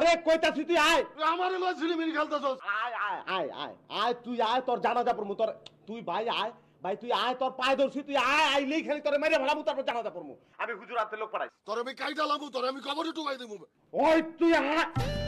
আরে কইতাছি তুই আয় আমার লয় মিনি খেলতাছস আয় আয় আয় আয় আয় তুই আয় তোর জানাজা পড়মু তোর তুই ভাই আয় ভাই তুই আয় তোর পায় ধরছি তুই আয় আইলেই খালি তোরে মেরে ভাড়ামু তারপর জানাজা পড়মু আমি হুজুর আতে লোক পাঠাইছি তোর আমি কাইটা লাগু তোর আমি কবরে টুকাই দেবো ওই তুই আয়